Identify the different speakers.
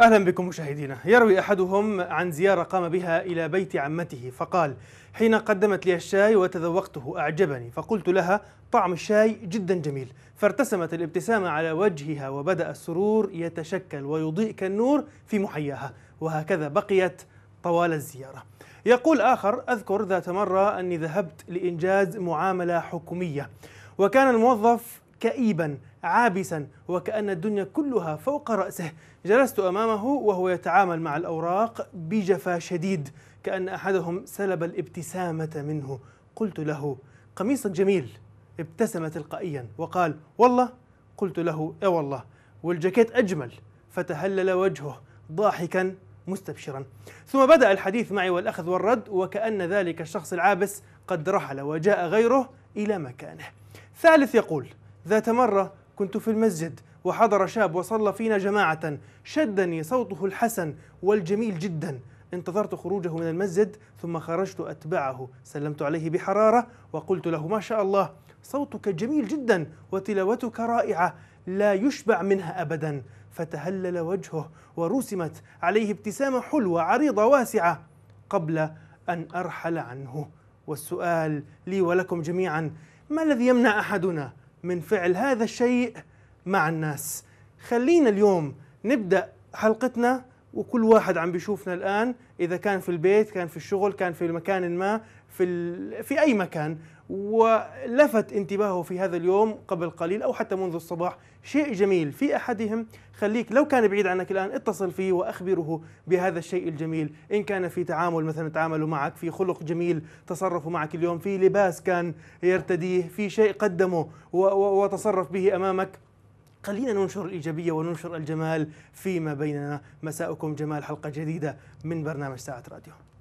Speaker 1: أهلا بكم مشاهدينا يروي أحدهم عن زيارة قام بها إلى بيت عمته فقال حين قدمت لي الشاي وتذوقته أعجبني فقلت لها طعم الشاي جدا جميل فارتسمت الابتسامة على وجهها وبدأ السرور يتشكل ويضيء كالنور في محياها وهكذا بقيت طوال الزيارة يقول آخر أذكر ذات مرة أني ذهبت لإنجاز معاملة حكومية وكان الموظف كئيبا عابسا وكأن الدنيا كلها فوق رأسه جلست أمامه وهو يتعامل مع الأوراق بجفا شديد كأن أحدهم سلب الابتسامة منه قلت له قميصك جميل ابتسم تلقائيا وقال والله قلت له يا والله والجاكيت أجمل فتهلل وجهه ضاحكا مستبشرا ثم بدأ الحديث معي والأخذ والرد وكأن ذلك الشخص العابس قد رحل وجاء غيره إلى مكانه ثالث يقول ذات مرة كنت في المسجد وحضر شاب وصلى فينا جماعة شدني صوته الحسن والجميل جدا انتظرت خروجه من المسجد ثم خرجت أتبعه سلمت عليه بحرارة وقلت له ما شاء الله صوتك جميل جدا وتلاوتك رائعة لا يشبع منها أبدا فتهلل وجهه ورسمت عليه ابتسامة حلوة عريضة واسعة قبل أن أرحل عنه والسؤال لي ولكم جميعا ما الذي يمنع أحدنا من فعل هذا الشيء مع الناس خلينا اليوم نبدا حلقتنا وكل واحد عم بيشوفنا الان اذا كان في البيت كان في الشغل كان في مكان ما في في اي مكان ولفت انتباهه في هذا اليوم قبل قليل او حتى منذ الصباح شيء جميل في احدهم خليك لو كان بعيد عنك الان اتصل فيه واخبره بهذا الشيء الجميل ان كان في تعامل مثلا تعاملوا معك في خلق جميل تصرفوا معك اليوم في لباس كان يرتديه في شيء قدمه وتصرف به امامك خلينا ننشر الإيجابية وننشر الجمال فيما بيننا مساءكم جمال حلقة جديدة من برنامج ساعة راديو